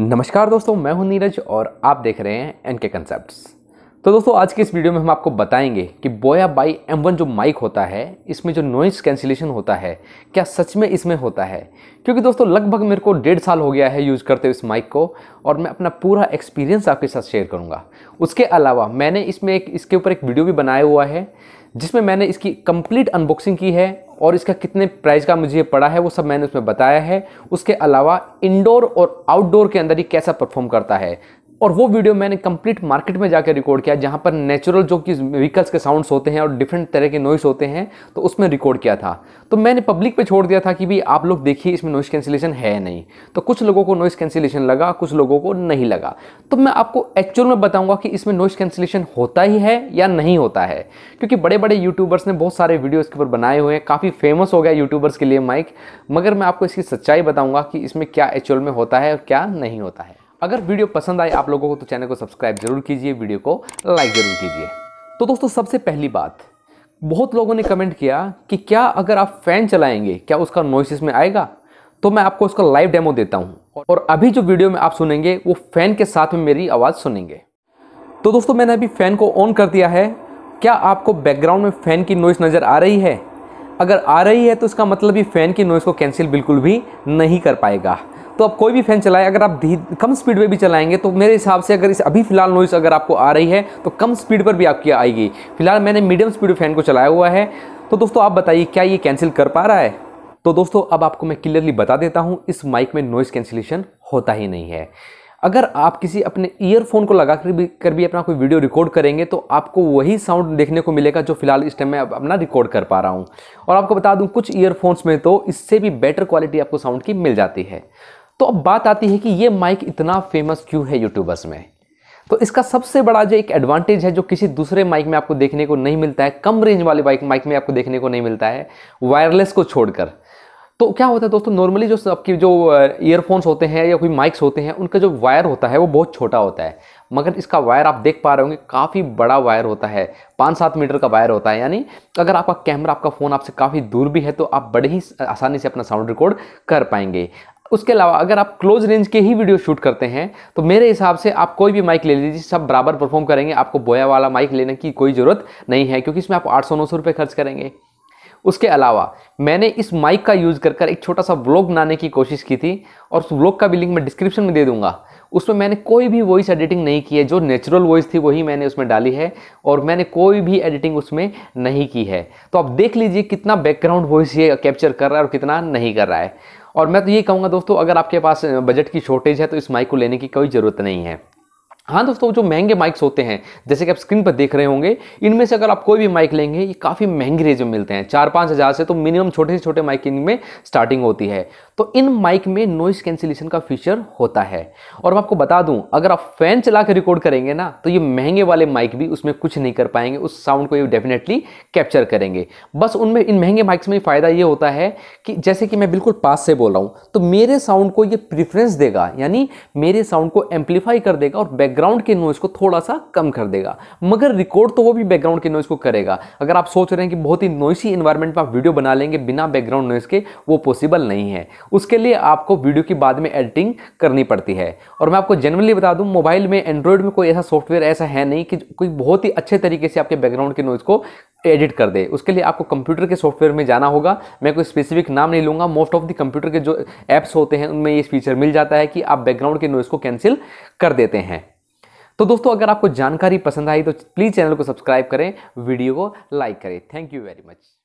नमस्कार दोस्तों मैं हूं नीरज और आप देख रहे हैं एन के कंसेप्ट तो दोस्तों आज के इस वीडियो में हम आपको बताएंगे कि बोया बाई एम वन जो माइक होता है इसमें जो नॉइस कैंसिलेशन होता है क्या सच में इसमें होता है क्योंकि दोस्तों लगभग मेरे को डेढ़ साल हो गया है यूज़ करते हुए इस माइक को और मैं अपना पूरा एक्सपीरियंस आपके साथ शेयर करूँगा उसके अलावा मैंने इसमें एक इसके ऊपर एक वीडियो भी बनाया हुआ है जिसमें मैंने इसकी कंप्लीट अनबॉक्सिंग की है और इसका कितने प्राइस का मुझे पड़ा है वो सब मैंने उसमें बताया है उसके अलावा इंडोर और आउटडोर के अंदर ये कैसा परफॉर्म करता है और वो वीडियो मैंने कंप्लीट मार्केट में जाकर रिकॉर्ड किया जहाँ पर नेचुरल जो कि व्हीकल्स के साउंड्स होते हैं और डिफरेंट तरह के नॉइस होते हैं तो उसमें रिकॉर्ड किया था तो मैंने पब्लिक पे छोड़ दिया था कि भाई आप लोग देखिए इसमें नॉइस कैंसिलेशन है नहीं तो कुछ लोगों को नॉइस कैंसिलेशन लगा कुछ लोगों को नहीं लगा तो मैं आपको एक्चुअल में बताऊँगा कि इसमें नॉइस कैंसिलेशन होता ही है या नहीं होता है क्योंकि बड़े बड़े यूट्यूबर्स ने बहुत सारे वीडियो के ऊपर बनाए हुए हैं काफ़ी फेमस हो गया यूट्यूबर्स के लिए माइक मगर मैं आपको इसकी सच्चाई बताऊँगा कि इसमें क्या एक्चुअल में होता है और क्या नहीं होता है अगर वीडियो पसंद आए आप लोगों को तो चैनल को सब्सक्राइब जरूर कीजिए वीडियो को लाइक जरूर कीजिए तो दोस्तों सबसे पहली बात बहुत लोगों ने कमेंट किया कि क्या अगर आप फैन चलाएंगे क्या उसका नॉइस इसमें आएगा तो मैं आपको उसका लाइव डेमो देता हूँ और अभी जो वीडियो में आप सुनेंगे वो फैन के साथ में मेरी आवाज़ सुनेंगे तो दोस्तों मैंने अभी फ़ैन को ऑन कर दिया है क्या आपको बैकग्राउंड में फ़ैन की नॉइस नज़र आ रही है अगर आ रही है तो इसका मतलब ये फ़ैन की नॉइज़ को कैंसिल बिल्कुल भी नहीं कर पाएगा तो आप कोई भी फ़ैन चलाएं अगर आप कम स्पीड पर भी चलाएंगे तो मेरे हिसाब से अगर इस अभी फिलहाल नॉइस अगर आपको आ रही है तो कम स्पीड पर भी आपकी आएगी फिलहाल मैंने मीडियम स्पीड फ़ैन को चलाया हुआ है तो दोस्तों आप बताइए क्या ये कैंसिल कर पा रहा है तो दोस्तों अब आपको मैं क्लियरली बता देता हूँ इस माइक में नॉइस कैंसिलेशन होता ही नहीं है अगर आप किसी अपने ईयरफोन को लगा कर भी कर भी अपना कोई वीडियो रिकॉर्ड करेंगे तो आपको वही साउंड देखने को मिलेगा जो फिलहाल इस टाइम मैं अपना रिकॉर्ड कर पा रहा हूँ और आपको बता दूँ कुछ ईयरफोन्स में तो इससे भी बेटर क्वालिटी आपको साउंड की मिल जाती है तो अब बात आती है कि ये माइक इतना फेमस क्यों है यूट्यूबर्स में तो इसका सबसे बड़ा जो एक एडवांटेज है जो किसी दूसरे माइक में आपको देखने को नहीं मिलता है कम रेंज वाले बाइक माइक में आपको देखने को नहीं मिलता है वायरलेस को छोड़कर तो क्या होता है दोस्तों नॉर्मली जो आपकी जो ईयरफोन्स होते हैं या कोई माइक्स होते हैं उनका जो वायर होता है वो बहुत छोटा होता है मगर इसका वायर आप देख पा रहे होंगे काफ़ी बड़ा वायर होता है पाँच सात मीटर का वायर होता है यानी अगर आपका कैमरा आपका फ़ोन आपसे काफ़ी दूर भी है तो आप बड़े ही आसानी से अपना साउंड रिकॉर्ड कर पाएंगे उसके अलावा अगर आप क्लोज रेंज के ही वीडियो शूट करते हैं तो मेरे हिसाब से आप कोई भी माइक ले लीजिए सब बराबर परफॉर्म करेंगे आपको बोया वाला माइक लेने की कोई ज़रूरत नहीं है क्योंकि इसमें आप आठ सौ नौ सौ रुपये खर्च करेंगे उसके अलावा मैंने इस माइक का यूज़ कर कर एक छोटा सा ब्लॉग बनाने की कोशिश की थी और उस ब्लॉग का भी लिंक मैं डिस्क्रिप्शन में दे दूंगा उसमें मैंने कोई भी वॉइस एडिटिंग नहीं की है जो नेचुरल वॉइस थी वही मैंने उसमें डाली है और मैंने कोई भी एडिटिंग उसमें नहीं की है तो आप देख लीजिए कितना बैकग्राउंड वॉइस ये कैप्चर कर रहा है और कितना नहीं कर रहा है और मैं तो ये कहूँगा दोस्तों अगर आपके पास बजट की शॉर्टेज है तो इस माइक को लेने की कोई ज़रूरत नहीं है हाँ दोस्तों जो महंगे माइक्स होते हैं जैसे कि आप स्क्रीन पर देख रहे होंगे इनमें से अगर आप कोई भी माइक लेंगे ये काफ़ी महंगी रेंज में मिलते हैं चार पाँच हज़ार से तो मिनिमम छोटे से छोटे माइक इनमें स्टार्टिंग होती है तो इन माइक में नॉइस कैंसिलेशन का फीचर होता है और मैं आपको बता दूं अगर आप फैन चला के रिकॉर्ड करेंगे ना तो ये महंगे वाले माइक भी उसमें कुछ नहीं कर पाएंगे उस साउंड को ये डेफिनेटली कैप्चर करेंगे बस उनमें इन महंगे माइक्स में फ़ायदा ये होता है कि जैसे कि मैं बिल्कुल पास से बोल रहा हूँ तो मेरे साउंड को ये प्रिफ्रेंस देगा यानी मेरे साउंड को एम्पलीफाई कर देगा और बैक बैकग्राउंड के नॉइज़ को थोड़ा सा कम कर देगा मगर रिकॉर्ड तो वो भी बैकग्राउंड के नॉइज़ को करेगा अगर आप सोच रहे हैं कि बहुत ही नॉइसी इन्वायरमेंट में आप वीडियो बना लेंगे बिना बैकग्राउंड नॉइज़ के वो पॉसिबल नहीं है उसके लिए आपको वीडियो की बाद में एडिटिंग करनी पड़ती है और मैं आपको जनरली बता दूँ मोबाइल में एंड्रॉयड में कोई ऐसा सॉफ्टवेयर ऐसा है नहीं कि कोई बहुत ही अच्छे तरीके से आपके बैकग्राउंड के नॉइज़ को एडिट कर दे उसके लिए आपको कंप्यूटर के सॉफ्टवेयर में जाना होगा मैं कोई स्पेसिफिक नाम नहीं लूँगा मोस्ट ऑफ द कंप्यूटर के जो ऐप्स होते हैं उनमें ये फीचर मिल जाता है कि आप बैकग्राउंड के नॉइज़ को कैंसिल कर देते हैं तो दोस्तों अगर आपको जानकारी पसंद आई तो प्लीज़ चैनल को सब्सक्राइब करें वीडियो को लाइक करें थैंक यू वेरी मच